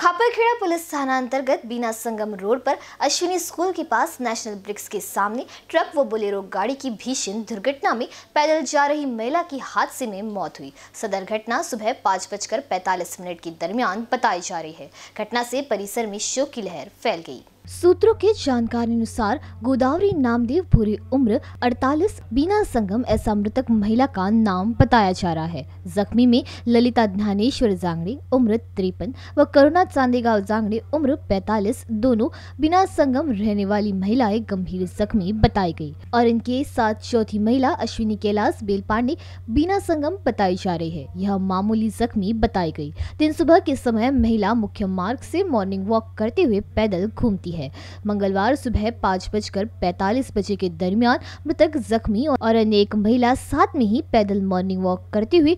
Khaparkheda police थाना अंतर्गत बीना संगम road पर अश्विनी स्कूल के पास नेशनल ब्रिक्स के सामने ट्रक व बोलेरो गाड़ी की भीषण दुर्घटना में पैदल जा रही महिला की हादसे में मौत हुई सदर घटना सुबह पाँच बजकर पैंतालीस मिनट के दरमियान बताई जा रही है घटना से परिसर में शोक की लहर फैल गई सूत्रों के जानकारी अनुसार गोदावरी नामदेव पूरी उम्र 48 बिना संगम ऐसा मृतक महिला का नाम बताया जा रहा है जख्मी में ललिता ध्यानेश्वर जांगड़े उम्र तिरपन व करुणा चांदेगांव जांगड़े उम्र 45 दोनों बिना संगम रहने वाली महिलाएं गंभीर जख्मी बताई गई और इनके साथ चौथी महिला अश्विनी कैलाश बेल पांडे बिना संगम बताई जा रही है यह मामूली जख्मी बताई गयी दिन सुबह के समय महिला मुख्य मार्ग ऐसी मॉर्निंग वॉक करते हुए पैदल घूमती है है मंगलवार सुबह पाँच बजकर पैंतालीस बजे के दरमियान मृतक जख्मी और अन्य एक महिला साथ में ही पैदल मॉर्निंग वॉक करती हुई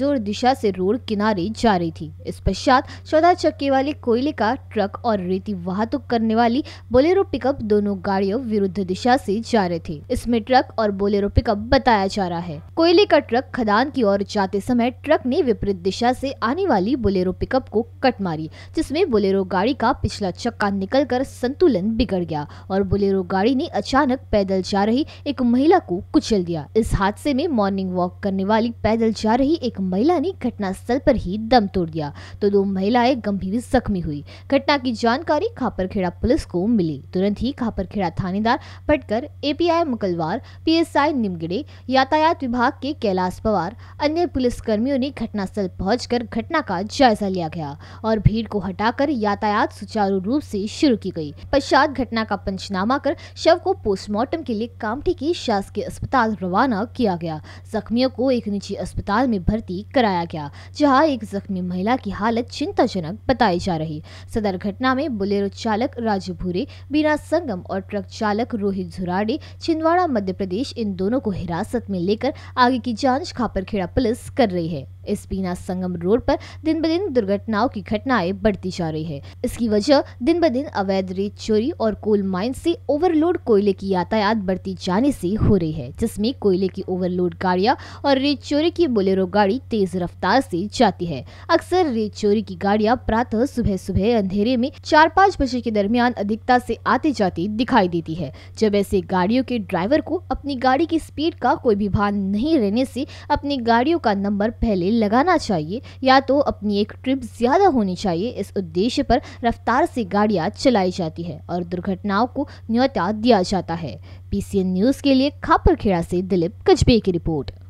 जोर दिशा से रोड किनारे जा रही थी इस पश्चात चौदह चक्के वाले कोयले का ट्रक और रेती वाहतुक करने वाली बोलेरो पिकअप दोनों गाड़ियों विरुद्ध दिशा से जा रहे थे इसमें ट्रक और बोलेरो पिकअप बताया जा रहा है कोयले का ट्रक खदान की ओर जाते समय ट्रक ने विपरीत दिशा से आने वाली बोलेरो पिकअप को कट मारी जिसमें बोलेरो गाड़ी का पिछला चक्का निकलकर संतुलन बिगड़ गया और बुलेरो गाड़ी ने अचानक पैदल जा रही एक महिला को कुचल दिया इस हादसे में मॉर्निंग वॉक करने वाली पैदल जा रही एक महिला ने घटनास्थल पर ही दम तोड़ दिया तो दो महिलाएं गंभीर जख्मी हुई घटना की जानकारी खापरखेड़ा पुलिस को मिली तुरंत ही खापरखेड़ा थानेदार पटकर एपीआई मुकलवार पीएसआई निमगड़े यातायात विभाग के कैलाश पवार अन्य पुलिसकर्मियों ने घटनास्थल पहुंचकर घटना का जायजा लिया गया और भीड़ को हटाकर यातायात सुचारू रूप से शुरू की गई पश्चात घटना का पंचनामा कर शव को पोस्टमार्टम के लिए कामठी के शासकीय अस्पताल रवाना किया गया जख्मियों को एक निजी अस्पताल में भर्ती कराया गया जहाँ एक जख्मी महिला की हालत चिंताजनक बताई जा रही सदर घटना में बुलेरो चालक राजू भूरे बीना संगम और ट्रक चालक रोहित झुराडे छिंदवाड़ा मध्य प्रदेश इन दोनों को हिरासत में लेकर आगे की जांच खापरखेड़ा पुलिस कर रही है इस बीना संगम रोड पर दिन ब दिन दुर्घटनाओं की घटनाएं बढ़ती जा रही है इसकी वजह दिन ब दिन अवैध रेत चोरी और कोल माइन से ओवरलोड कोयले की यातायात बढ़ती जाने से हो रही है जिसमें कोयले की ओवरलोड गाड़ियां और रेत चोरी की बोलेरो गाड़ी तेज रफ्तार से जाती है अक्सर रेत चोरी की गाड़िया प्रातः सुबह सुबह अंधेरे में चार पाँच बजे के दरमियान अधिकता से आती जाती दिखाई देती है जब ऐसे गाड़ियों के ड्राइवर को अपनी गाड़ी की स्पीड का कोई भी भान नहीं रहने से अपनी गाड़ियों का नंबर पहले लगाना चाहिए या तो अपनी एक ट्रिप ज़्यादा होनी चाहिए इस उद्देश्य पर रफ्तार से गाड़ियां चलाई जाती है और दुर्घटनाओं को न्योता दिया जाता है पीसीएन न्यूज़ के लिए खापरखेड़ा से दिलीप कजबे की रिपोर्ट